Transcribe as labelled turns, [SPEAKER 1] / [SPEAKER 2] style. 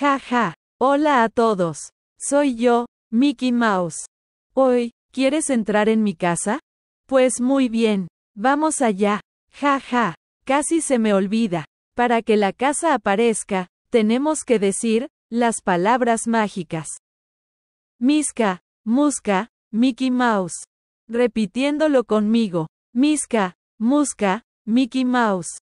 [SPEAKER 1] Ja ja. Hola a todos. Soy yo, Mickey Mouse. Hoy, ¿quieres entrar en mi casa? Pues muy bien. Vamos allá. Ja ja. Casi se me olvida. Para que la casa aparezca, tenemos que decir, las palabras mágicas. Misca, Musca, Mickey Mouse. Repitiéndolo conmigo. Miska, Musca, Mickey Mouse.